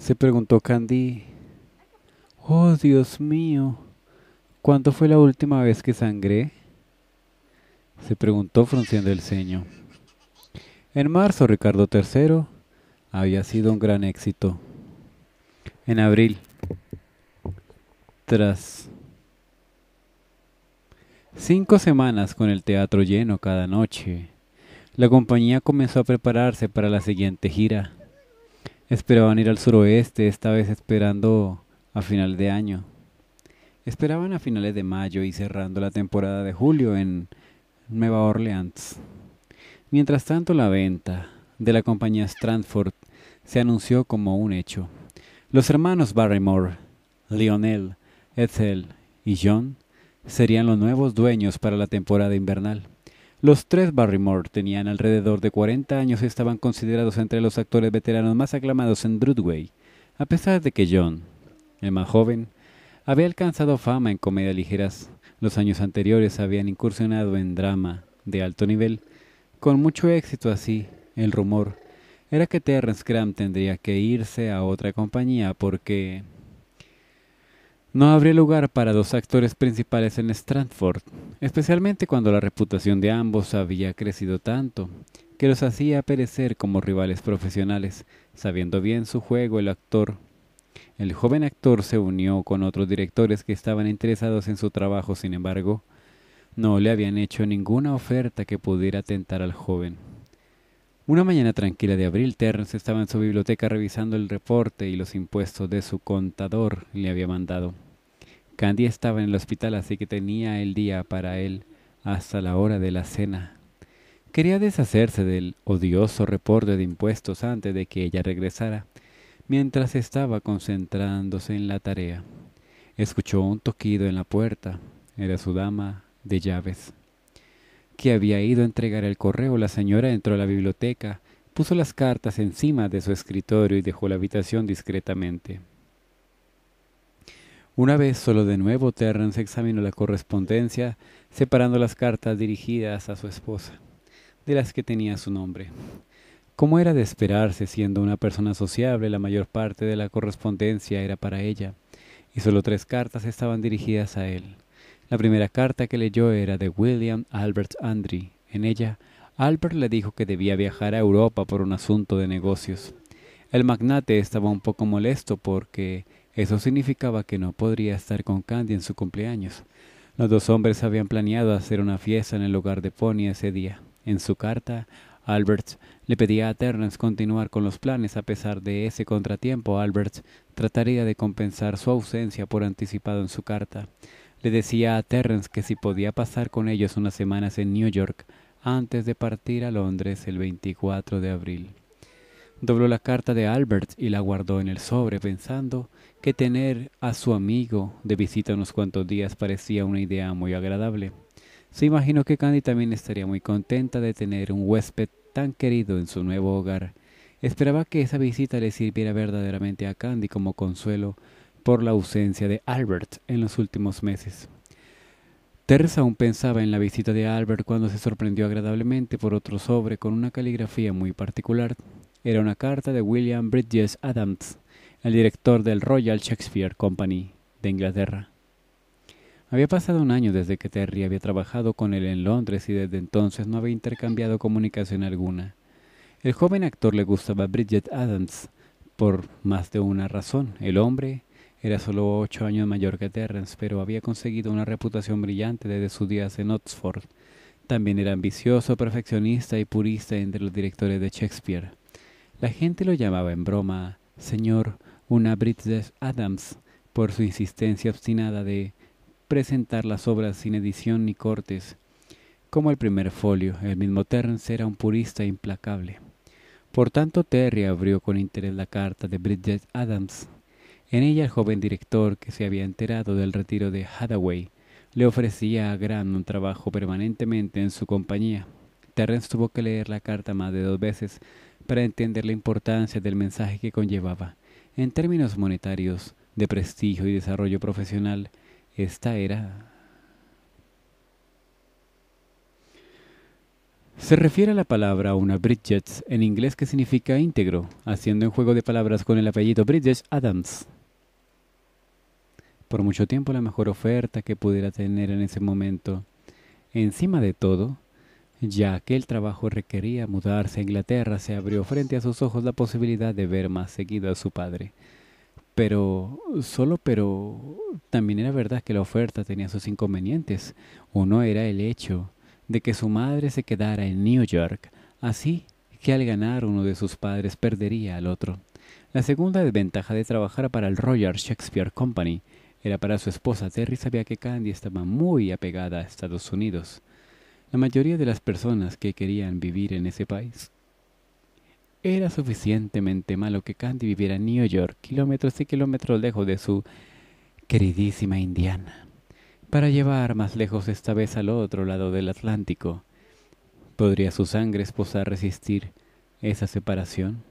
Se preguntó Candy. Oh, Dios mío, ¿cuándo fue la última vez que sangré? Se preguntó frunciendo el ceño. En marzo, Ricardo III había sido un gran éxito. En abril, tras cinco semanas con el teatro lleno cada noche, la compañía comenzó a prepararse para la siguiente gira. Esperaban ir al suroeste, esta vez esperando a final de año. Esperaban a finales de mayo y cerrando la temporada de julio en Nueva Orleans. Mientras tanto, la venta de la compañía Strandford se anunció como un hecho. Los hermanos Barrymore, Lionel, Ethel y John serían los nuevos dueños para la temporada invernal. Los tres Barrymore tenían alrededor de 40 años y estaban considerados entre los actores veteranos más aclamados en Broadway, a pesar de que John, el más joven, había alcanzado fama en comedias ligeras. Los años anteriores habían incursionado en drama de alto nivel. Con mucho éxito así, el rumor era que Terrence Graham tendría que irse a otra compañía porque no habría lugar para dos actores principales en Stratford, especialmente cuando la reputación de ambos había crecido tanto que los hacía perecer como rivales profesionales, sabiendo bien su juego el actor. El joven actor se unió con otros directores que estaban interesados en su trabajo, sin embargo, no le habían hecho ninguna oferta que pudiera tentar al joven. Una mañana tranquila de abril, Terrence estaba en su biblioteca revisando el reporte y los impuestos de su contador le había mandado. Candy estaba en el hospital, así que tenía el día para él hasta la hora de la cena. Quería deshacerse del odioso reporte de impuestos antes de que ella regresara, mientras estaba concentrándose en la tarea. Escuchó un toquido en la puerta. Era su dama de llaves que había ido a entregar el correo, la señora entró a la biblioteca, puso las cartas encima de su escritorio y dejó la habitación discretamente. Una vez solo de nuevo, Terrence examinó la correspondencia, separando las cartas dirigidas a su esposa, de las que tenía su nombre. Como era de esperarse, siendo una persona sociable, la mayor parte de la correspondencia era para ella, y solo tres cartas estaban dirigidas a él. La primera carta que leyó era de William Albert Andry. En ella, Albert le dijo que debía viajar a Europa por un asunto de negocios. El magnate estaba un poco molesto porque eso significaba que no podría estar con Candy en su cumpleaños. Los dos hombres habían planeado hacer una fiesta en el hogar de Pony ese día. En su carta, Albert le pedía a Terence continuar con los planes a pesar de ese contratiempo. Albert trataría de compensar su ausencia por anticipado en su carta. Le decía a Terrence que si podía pasar con ellos unas semanas en New York antes de partir a Londres el 24 de abril. Dobló la carta de Albert y la guardó en el sobre, pensando que tener a su amigo de visita unos cuantos días parecía una idea muy agradable. Se imaginó que Candy también estaría muy contenta de tener un huésped tan querido en su nuevo hogar. Esperaba que esa visita le sirviera verdaderamente a Candy como consuelo por la ausencia de Albert en los últimos meses. Teresa aún pensaba en la visita de Albert cuando se sorprendió agradablemente por otro sobre con una caligrafía muy particular. Era una carta de William Bridges Adams, el director del Royal Shakespeare Company de Inglaterra. Había pasado un año desde que Terry había trabajado con él en Londres y desde entonces no había intercambiado comunicación alguna. El joven actor le gustaba Bridget Adams por más de una razón. El hombre era solo ocho años mayor que Terrence, pero había conseguido una reputación brillante desde sus días en Oxford. También era ambicioso, perfeccionista y purista entre los directores de Shakespeare. La gente lo llamaba en broma, señor, una Bridget Adams, por su insistencia obstinada de presentar las obras sin edición ni cortes. Como el primer folio, el mismo Terrence era un purista implacable. Por tanto, Terry abrió con interés la carta de Bridget Adams, en ella el joven director, que se había enterado del retiro de Hathaway, le ofrecía a Grant un trabajo permanentemente en su compañía. Terrence tuvo que leer la carta más de dos veces para entender la importancia del mensaje que conllevaba. En términos monetarios, de prestigio y desarrollo profesional, esta era... Se refiere a la palabra una Bridget en inglés que significa íntegro, haciendo un juego de palabras con el apellido Bridget Adams por mucho tiempo la mejor oferta que pudiera tener en ese momento. Encima de todo, ya que el trabajo requería mudarse a Inglaterra, se abrió frente a sus ojos la posibilidad de ver más seguido a su padre. Pero, solo pero, también era verdad que la oferta tenía sus inconvenientes. Uno era el hecho de que su madre se quedara en New York, así que al ganar uno de sus padres perdería al otro. La segunda desventaja de trabajar para el Royal Shakespeare Company era para su esposa. Terry sabía que Candy estaba muy apegada a Estados Unidos. La mayoría de las personas que querían vivir en ese país. Era suficientemente malo que Candy viviera en New York, kilómetros y kilómetros lejos de su queridísima Indiana, para llevar más lejos esta vez al otro lado del Atlántico. ¿Podría su sangre esposa resistir esa separación?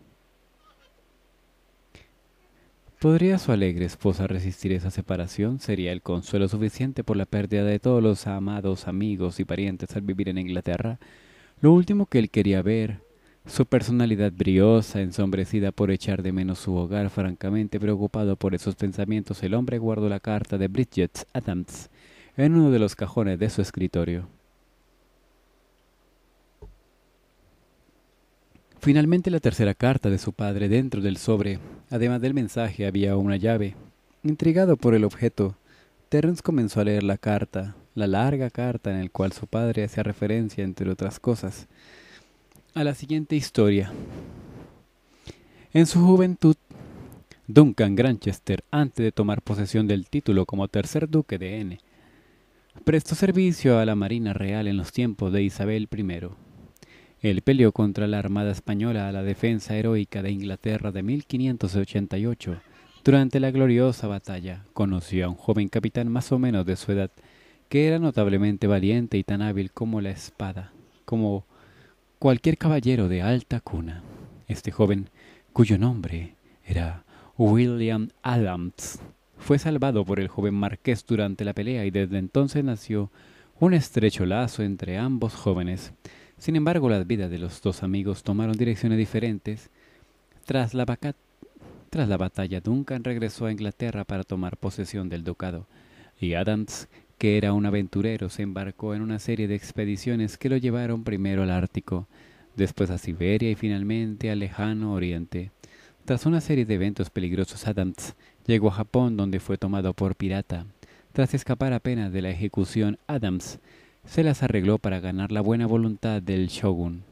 ¿Podría su alegre esposa resistir esa separación? ¿Sería el consuelo suficiente por la pérdida de todos los amados amigos y parientes al vivir en Inglaterra? Lo último que él quería ver, su personalidad briosa, ensombrecida por echar de menos su hogar, francamente preocupado por esos pensamientos, el hombre guardó la carta de Bridget Adams en uno de los cajones de su escritorio. Finalmente la tercera carta de su padre dentro del sobre. Además del mensaje había una llave. Intrigado por el objeto, Terence comenzó a leer la carta, la larga carta en la cual su padre hacía referencia, entre otras cosas, a la siguiente historia. En su juventud, Duncan Granchester, antes de tomar posesión del título como tercer duque de N, prestó servicio a la Marina Real en los tiempos de Isabel I. El peleo contra la Armada Española a la defensa heroica de Inglaterra de 1588. Durante la gloriosa batalla, conoció a un joven capitán más o menos de su edad, que era notablemente valiente y tan hábil como la espada, como cualquier caballero de alta cuna. Este joven, cuyo nombre era William Adams, fue salvado por el joven marqués durante la pelea y desde entonces nació un estrecho lazo entre ambos jóvenes. Sin embargo, las vidas de los dos amigos tomaron direcciones diferentes. Tras la, batalla, Duncan regresó a Inglaterra para tomar posesión del ducado, y Adams, que era un aventurero, se embarcó en una serie de expediciones que lo llevaron primero al Ártico, después a Siberia y finalmente al lejano Oriente. Tras una serie de eventos peligrosos, Adams llegó a Japón donde fue tomado por pirata. Tras escapar apenas de la ejecución, Adams se las arregló para ganar la buena voluntad del shogun.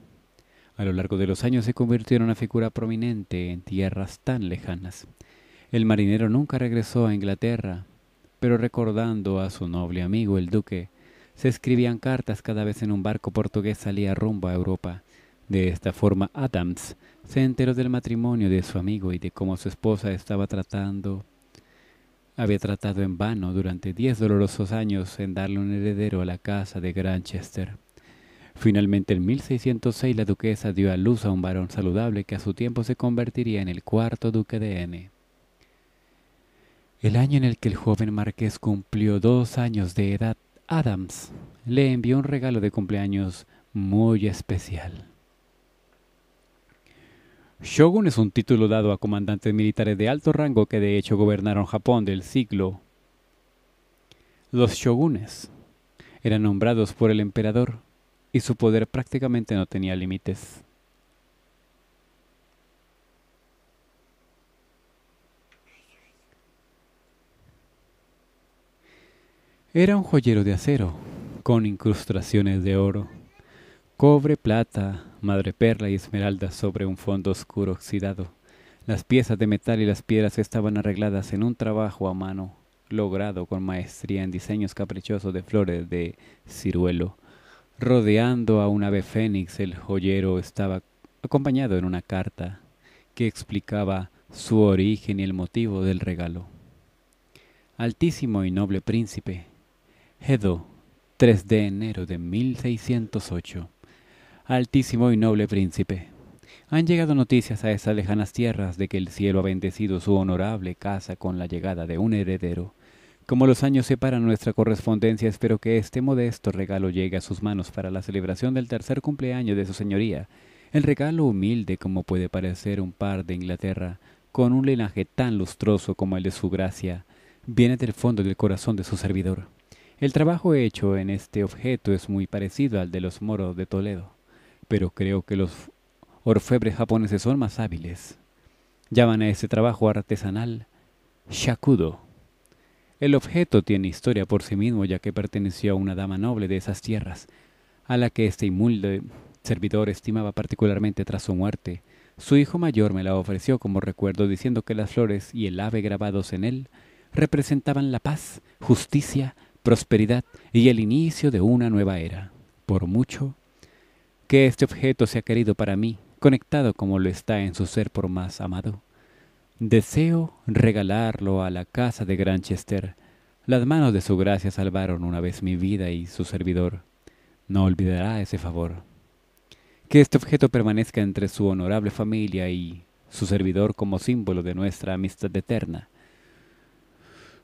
A lo largo de los años se convirtió en una figura prominente en tierras tan lejanas. El marinero nunca regresó a Inglaterra, pero recordando a su noble amigo el duque, se escribían cartas cada vez en un barco portugués salía rumbo a Europa. De esta forma Adams se enteró del matrimonio de su amigo y de cómo su esposa estaba tratando había tratado en vano durante diez dolorosos años en darle un heredero a la casa de Granchester. Finalmente, en 1606, la duquesa dio a luz a un varón saludable que a su tiempo se convertiría en el cuarto duque de N. El año en el que el joven marqués cumplió dos años de edad, Adams le envió un regalo de cumpleaños muy especial. Shogun es un título dado a comandantes militares de alto rango que de hecho gobernaron Japón del siglo. Los shogunes eran nombrados por el emperador y su poder prácticamente no tenía límites. Era un joyero de acero, con incrustaciones de oro, cobre, plata, madre perla y esmeralda sobre un fondo oscuro oxidado. Las piezas de metal y las piedras estaban arregladas en un trabajo a mano, logrado con maestría en diseños caprichosos de flores de ciruelo. Rodeando a un ave fénix, el joyero estaba acompañado en una carta que explicaba su origen y el motivo del regalo. Altísimo y noble príncipe, Edo, 3 de enero de 1608. Altísimo y noble príncipe, han llegado noticias a esas lejanas tierras de que el cielo ha bendecido su honorable casa con la llegada de un heredero. Como los años separan nuestra correspondencia, espero que este modesto regalo llegue a sus manos para la celebración del tercer cumpleaños de su señoría. El regalo humilde como puede parecer un par de Inglaterra, con un linaje tan lustroso como el de su gracia, viene del fondo del corazón de su servidor. El trabajo hecho en este objeto es muy parecido al de los moros de Toledo pero creo que los orfebres japoneses son más hábiles. Llaman a ese trabajo artesanal shakudo. El objeto tiene historia por sí mismo, ya que perteneció a una dama noble de esas tierras, a la que este inmulde servidor estimaba particularmente tras su muerte. Su hijo mayor me la ofreció como recuerdo, diciendo que las flores y el ave grabados en él representaban la paz, justicia, prosperidad y el inicio de una nueva era. Por mucho que este objeto sea querido para mí, conectado como lo está en su ser por más amado. Deseo regalarlo a la casa de Granchester. Las manos de su gracia salvaron una vez mi vida y su servidor. No olvidará ese favor. Que este objeto permanezca entre su honorable familia y su servidor como símbolo de nuestra amistad eterna.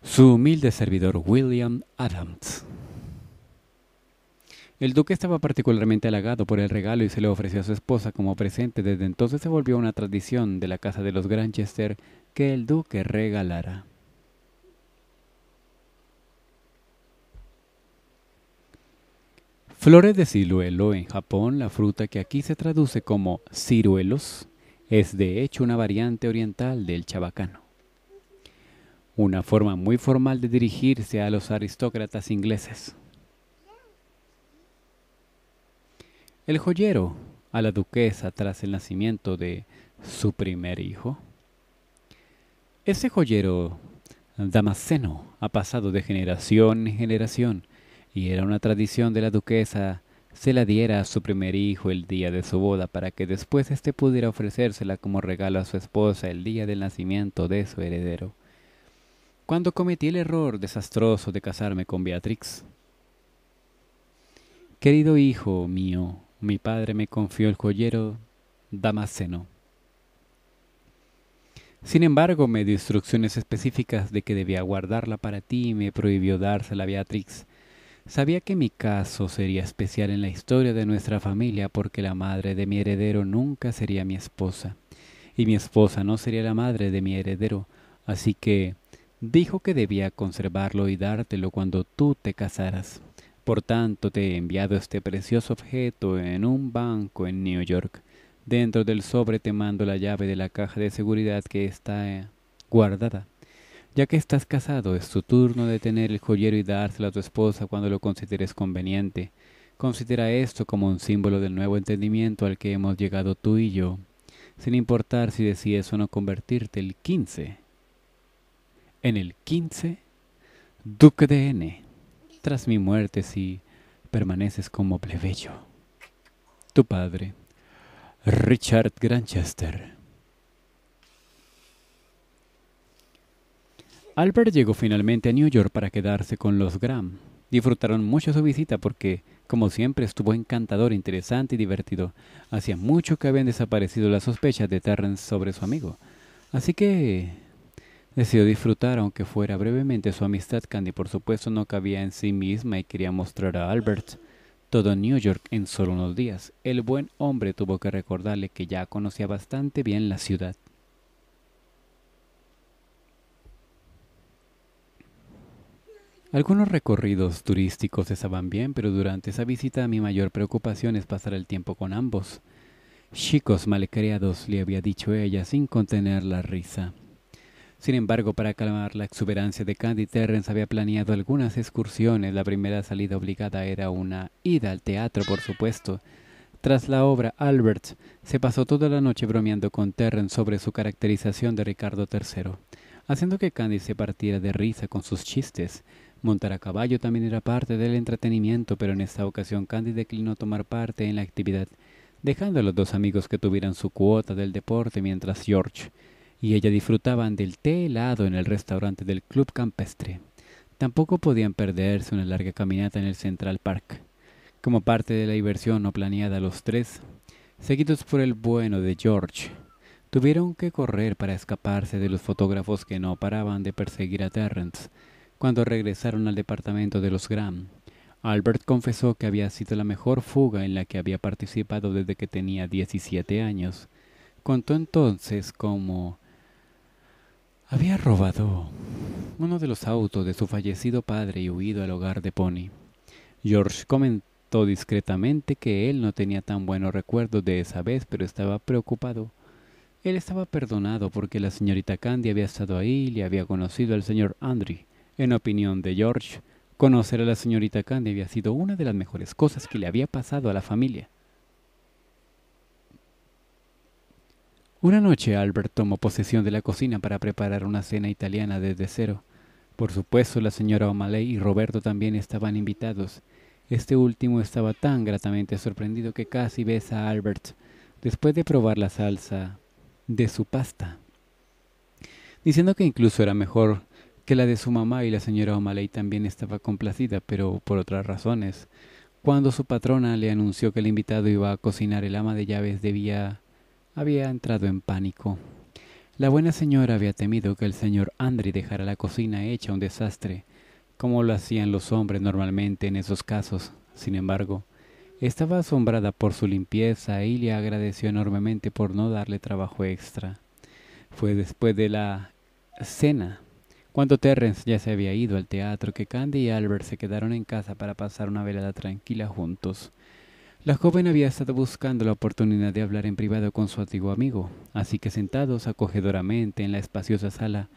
Su humilde servidor William Adams. El duque estaba particularmente halagado por el regalo y se le ofreció a su esposa como presente. Desde entonces se volvió una tradición de la casa de los Granchester que el duque regalara. Flores de ciruelo en Japón, la fruta que aquí se traduce como ciruelos, es de hecho una variante oriental del chabacano. Una forma muy formal de dirigirse a los aristócratas ingleses. el joyero a la duquesa tras el nacimiento de su primer hijo. Ese joyero damasceno ha pasado de generación en generación, y era una tradición de la duquesa se la diera a su primer hijo el día de su boda para que después éste pudiera ofrecérsela como regalo a su esposa el día del nacimiento de su heredero. Cuando cometí el error desastroso de casarme con Beatrix. Querido hijo mío, mi padre me confió el joyero Damasceno. Sin embargo, me dio instrucciones específicas de que debía guardarla para ti y me prohibió dársela a Beatrix. Sabía que mi caso sería especial en la historia de nuestra familia porque la madre de mi heredero nunca sería mi esposa y mi esposa no sería la madre de mi heredero, así que dijo que debía conservarlo y dártelo cuando tú te casaras. Por tanto, te he enviado este precioso objeto en un banco en New York. Dentro del sobre te mando la llave de la caja de seguridad que está eh, guardada. Ya que estás casado, es tu turno de tener el joyero y dárselo a tu esposa cuando lo consideres conveniente. Considera esto como un símbolo del nuevo entendimiento al que hemos llegado tú y yo, sin importar si decides o no convertirte el 15 en el 15 Duque de N tras mi muerte si permaneces como plebeyo. Tu padre, Richard Granchester. Albert llegó finalmente a New York para quedarse con los Graham. Disfrutaron mucho su visita porque, como siempre, estuvo encantador, interesante y divertido. Hacía mucho que habían desaparecido las sospechas de Terrence sobre su amigo. Así que Decidió disfrutar, aunque fuera brevemente, su amistad. Candy, por supuesto, no cabía en sí misma y quería mostrar a Albert todo New York en solo unos días. El buen hombre tuvo que recordarle que ya conocía bastante bien la ciudad. Algunos recorridos turísticos estaban bien, pero durante esa visita mi mayor preocupación es pasar el tiempo con ambos. Chicos malcriados, le había dicho ella sin contener la risa. Sin embargo, para calmar la exuberancia de Candy, Terrence había planeado algunas excursiones. La primera salida obligada era una ida al teatro, por supuesto. Tras la obra, Albert se pasó toda la noche bromeando con Terrence sobre su caracterización de Ricardo III, haciendo que Candy se partiera de risa con sus chistes. Montar a caballo también era parte del entretenimiento, pero en esta ocasión Candy declinó tomar parte en la actividad, dejando a los dos amigos que tuvieran su cuota del deporte mientras George y ella disfrutaban del té helado en el restaurante del Club Campestre. Tampoco podían perderse una larga caminata en el Central Park. Como parte de la diversión no planeada, los tres, seguidos por el bueno de George, tuvieron que correr para escaparse de los fotógrafos que no paraban de perseguir a Terrence cuando regresaron al departamento de los Graham. Albert confesó que había sido la mejor fuga en la que había participado desde que tenía 17 años. Contó entonces cómo había robado uno de los autos de su fallecido padre y huido al hogar de Pony. George comentó discretamente que él no tenía tan buenos recuerdos de esa vez, pero estaba preocupado. Él estaba perdonado porque la señorita Candy había estado ahí y le había conocido al señor Andre. En opinión de George, conocer a la señorita Candy había sido una de las mejores cosas que le había pasado a la familia. Una noche Albert tomó posesión de la cocina para preparar una cena italiana desde cero. Por supuesto, la señora O'Malley y Roberto también estaban invitados. Este último estaba tan gratamente sorprendido que casi besa a Albert después de probar la salsa de su pasta, diciendo que incluso era mejor que la de su mamá y la señora O'Malley también estaba complacida, pero por otras razones. Cuando su patrona le anunció que el invitado iba a cocinar, el ama de llaves debía había entrado en pánico. La buena señora había temido que el señor Andri dejara la cocina hecha un desastre, como lo hacían los hombres normalmente en esos casos. Sin embargo, estaba asombrada por su limpieza y le agradeció enormemente por no darle trabajo extra. Fue después de la cena, cuando Terrence ya se había ido al teatro, que Candy y Albert se quedaron en casa para pasar una velada tranquila juntos. La joven había estado buscando la oportunidad de hablar en privado con su antiguo amigo, así que sentados acogedoramente en la espaciosa sala,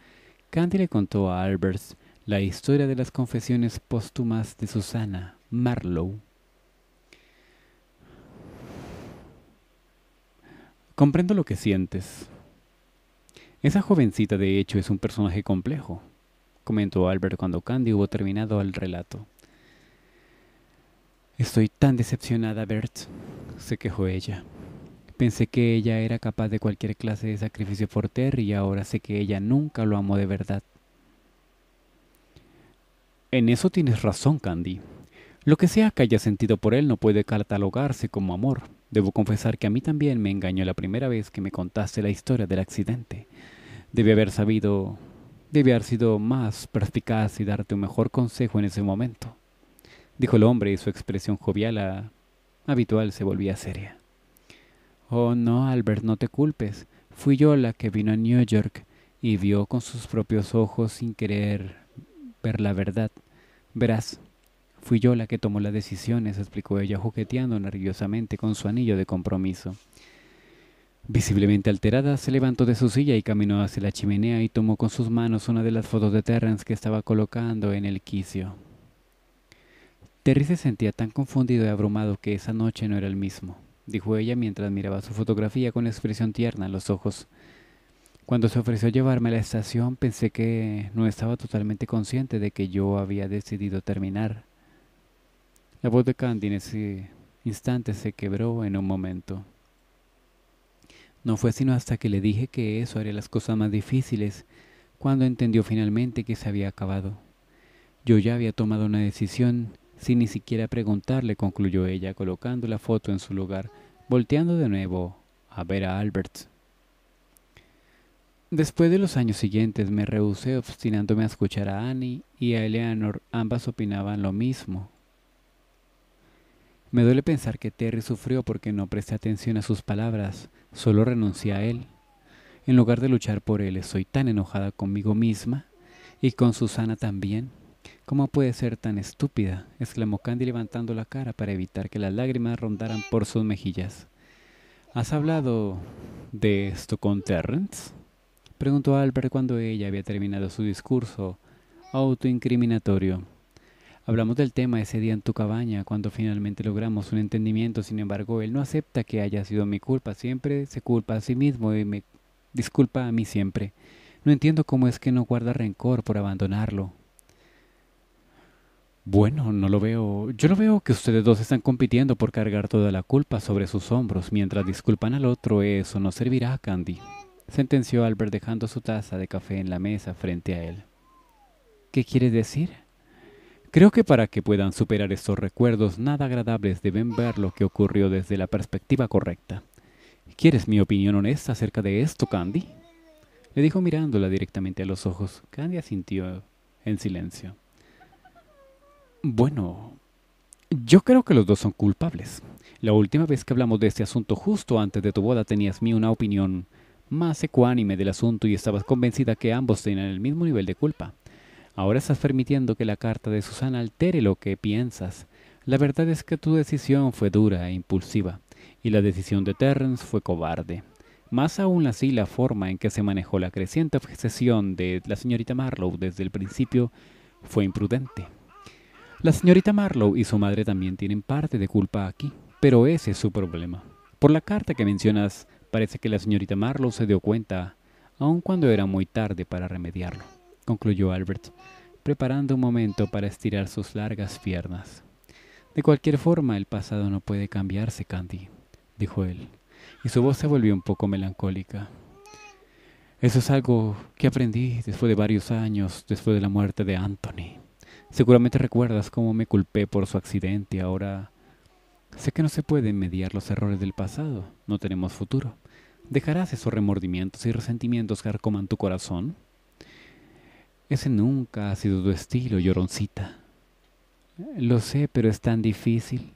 Candy le contó a Albert la historia de las confesiones póstumas de Susana Marlowe. Comprendo lo que sientes. Esa jovencita de hecho es un personaje complejo, comentó Albert cuando Candy hubo terminado el relato. Estoy tan decepcionada, Bert, se quejó ella. Pensé que ella era capaz de cualquier clase de sacrificio por Terry y ahora sé que ella nunca lo amó de verdad. En eso tienes razón, Candy. Lo que sea que haya sentido por él no puede catalogarse como amor. Debo confesar que a mí también me engañó la primera vez que me contaste la historia del accidente. Debe haber sabido, debe haber sido más perspicaz y darte un mejor consejo en ese momento dijo el hombre y su expresión jovial ah, habitual se volvía seria. Oh, no, Albert, no te culpes. Fui yo la que vino a New York y vio con sus propios ojos sin querer ver la verdad. Verás, fui yo la que tomó las decisiones, explicó ella jugueteando nerviosamente con su anillo de compromiso. Visiblemente alterada, se levantó de su silla y caminó hacia la chimenea y tomó con sus manos una de las fotos de Terrence que estaba colocando en el quicio. Terry se sentía tan confundido y abrumado que esa noche no era el mismo, dijo ella mientras miraba su fotografía con expresión tierna en los ojos. Cuando se ofreció a llevarme a la estación pensé que no estaba totalmente consciente de que yo había decidido terminar. La voz de Candy en ese instante se quebró en un momento. No fue sino hasta que le dije que eso haría las cosas más difíciles, cuando entendió finalmente que se había acabado. Yo ya había tomado una decisión sin ni siquiera preguntarle, concluyó ella colocando la foto en su lugar, volteando de nuevo a ver a Albert. Después de los años siguientes me rehusé obstinándome a escuchar a Annie y a Eleanor, ambas opinaban lo mismo. Me duele pensar que Terry sufrió porque no presté atención a sus palabras, solo renuncié a él. En lugar de luchar por él, estoy tan enojada conmigo misma y con Susana también. ¿Cómo puede ser tan estúpida? exclamó Candy levantando la cara para evitar que las lágrimas rondaran por sus mejillas. ¿Has hablado de esto con Terrence? preguntó Albert cuando ella había terminado su discurso autoincriminatorio. Hablamos del tema ese día en tu cabaña, cuando finalmente logramos un entendimiento, sin embargo, él no acepta que haya sido mi culpa, siempre se culpa a sí mismo y me disculpa a mí siempre. No entiendo cómo es que no guarda rencor por abandonarlo. Bueno, no lo veo. Yo lo veo que ustedes dos están compitiendo por cargar toda la culpa sobre sus hombros mientras disculpan al otro. Eso no servirá Candy, sentenció Albert dejando su taza de café en la mesa frente a él. ¿Qué quieres decir? Creo que para que puedan superar estos recuerdos nada agradables deben ver lo que ocurrió desde la perspectiva correcta. ¿Quieres mi opinión honesta acerca de esto, Candy? Le dijo mirándola directamente a los ojos. Candy asintió en silencio. Bueno, yo creo que los dos son culpables. La última vez que hablamos de este asunto justo antes de tu boda tenías mi una opinión más ecuánime del asunto y estabas convencida que ambos tenían el mismo nivel de culpa. Ahora estás permitiendo que la carta de Susana altere lo que piensas. La verdad es que tu decisión fue dura e impulsiva, y la decisión de Terrence fue cobarde. Más aún así, la forma en que se manejó la creciente obsesión de la señorita Marlowe desde el principio fue imprudente. La señorita Marlowe y su madre también tienen parte de culpa aquí, pero ese es su problema. Por la carta que mencionas, parece que la señorita Marlowe se dio cuenta, aun cuando era muy tarde para remediarlo, concluyó Albert, preparando un momento para estirar sus largas piernas. De cualquier forma, el pasado no puede cambiarse, Candy, dijo él, y su voz se volvió un poco melancólica. Eso es algo que aprendí después de varios años, después de la muerte de Anthony. Seguramente recuerdas cómo me culpé por su accidente. Ahora sé que no se pueden mediar los errores del pasado. No tenemos futuro. ¿Dejarás esos remordimientos y resentimientos que arcoman tu corazón? Ese nunca ha sido tu estilo, lloroncita. Lo sé, pero es tan difícil,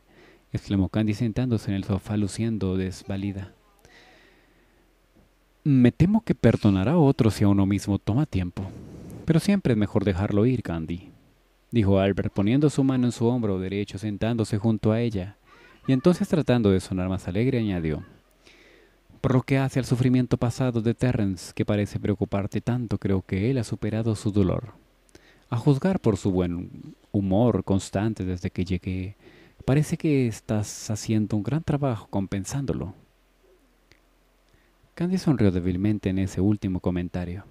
exclamó Candy sentándose en el sofá luciendo desvalida. Me temo que perdonar a otros si a uno mismo toma tiempo, pero siempre es mejor dejarlo ir, Candy dijo Albert poniendo su mano en su hombro derecho sentándose junto a ella, y entonces tratando de sonar más alegre añadió, por lo que hace al sufrimiento pasado de Terrence, que parece preocuparte tanto, creo que él ha superado su dolor. A juzgar por su buen humor constante desde que llegué, parece que estás haciendo un gran trabajo compensándolo. Candy sonrió débilmente en ese último comentario.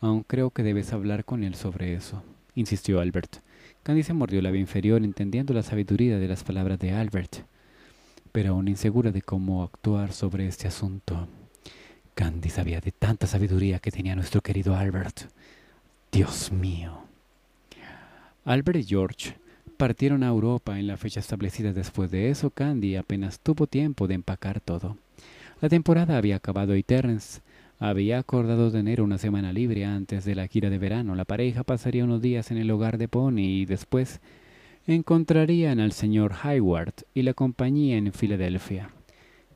Aún creo que debes hablar con él sobre eso, insistió Albert. Candy se mordió la labio inferior entendiendo la sabiduría de las palabras de Albert, pero aún insegura de cómo actuar sobre este asunto. Candy sabía de tanta sabiduría que tenía nuestro querido Albert. Dios mío. Albert y George partieron a Europa en la fecha establecida. Después de eso, Candy apenas tuvo tiempo de empacar todo. La temporada había acabado y Terrence había acordado tener una semana libre antes de la gira de verano. La pareja pasaría unos días en el hogar de Pony y después encontrarían al señor Hayward y la compañía en Filadelfia.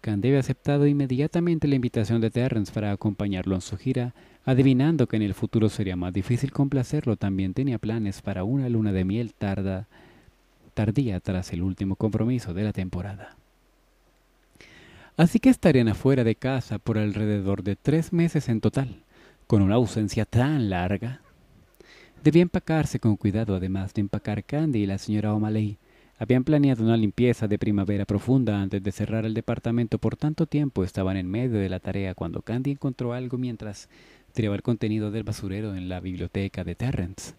Candeve ha aceptado inmediatamente la invitación de Terrence para acompañarlo en su gira, adivinando que en el futuro sería más difícil complacerlo. También tenía planes para una luna de miel tarda, tardía tras el último compromiso de la temporada. Así que estarían afuera de casa por alrededor de tres meses en total, con una ausencia tan larga. Debía empacarse con cuidado, además de empacar Candy y la señora O'Malley. Habían planeado una limpieza de primavera profunda antes de cerrar el departamento por tanto tiempo. Estaban en medio de la tarea cuando Candy encontró algo mientras tiraba el contenido del basurero en la biblioteca de Terrence.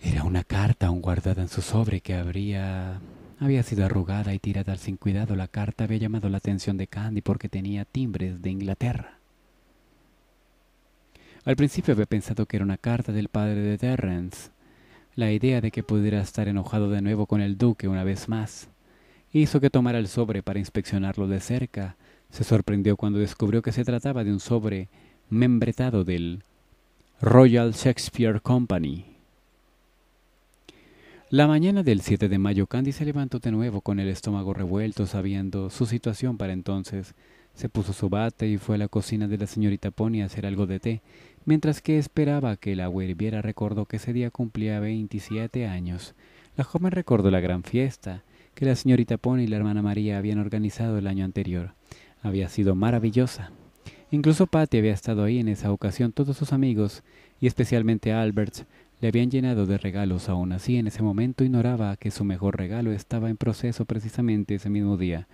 Era una carta aún guardada en su sobre que habría había sido arrugada y tirada sin cuidado. La carta había llamado la atención de Candy porque tenía timbres de Inglaterra. Al principio había pensado que era una carta del padre de Terrence. La idea de que pudiera estar enojado de nuevo con el duque una vez más hizo que tomara el sobre para inspeccionarlo de cerca. Se sorprendió cuando descubrió que se trataba de un sobre membretado del Royal Shakespeare Company. La mañana del 7 de mayo, Candy se levantó de nuevo con el estómago revuelto, sabiendo su situación para entonces. Se puso su bate y fue a la cocina de la señorita Pony a hacer algo de té. Mientras que esperaba que la agua recordó que ese día cumplía 27 años. La joven recordó la gran fiesta que la señorita Pony y la hermana María habían organizado el año anterior. Había sido maravillosa. Incluso Patty había estado ahí en esa ocasión, todos sus amigos, y especialmente Albert, le habían llenado de regalos, aún así en ese momento ignoraba que su mejor regalo estaba en proceso precisamente ese mismo día.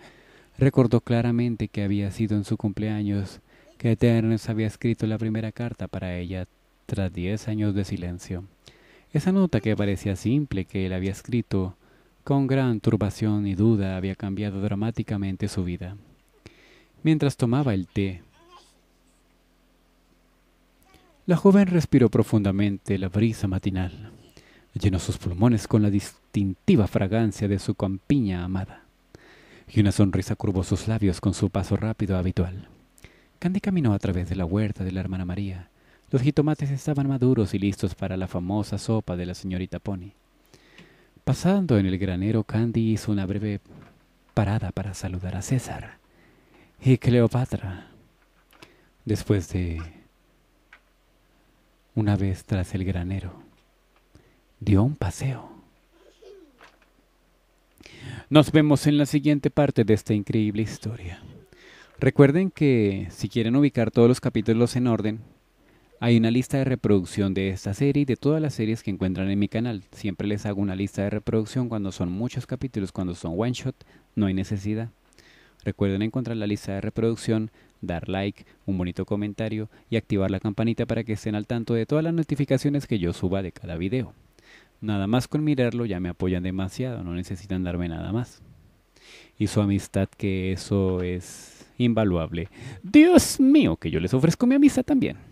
Recordó claramente que había sido en su cumpleaños que Eternes había escrito la primera carta para ella tras diez años de silencio. Esa nota que parecía simple que él había escrito con gran turbación y duda había cambiado dramáticamente su vida. Mientras tomaba el té, la joven respiró profundamente la brisa matinal. Llenó sus pulmones con la distintiva fragancia de su campiña amada. Y una sonrisa curvó sus labios con su paso rápido habitual. Candy caminó a través de la huerta de la hermana María. Los jitomates estaban maduros y listos para la famosa sopa de la señorita Pony. Pasando en el granero, Candy hizo una breve parada para saludar a César y Cleopatra. Después de una vez tras el granero, dio un paseo. Nos vemos en la siguiente parte de esta increíble historia. Recuerden que si quieren ubicar todos los capítulos en orden, hay una lista de reproducción de esta serie y de todas las series que encuentran en mi canal. Siempre les hago una lista de reproducción cuando son muchos capítulos, cuando son one shot, no hay necesidad. Recuerden encontrar la lista de reproducción dar like, un bonito comentario y activar la campanita para que estén al tanto de todas las notificaciones que yo suba de cada video. Nada más con mirarlo ya me apoyan demasiado, no necesitan darme nada más. Y su amistad que eso es invaluable. Dios mío, que yo les ofrezco mi amistad también.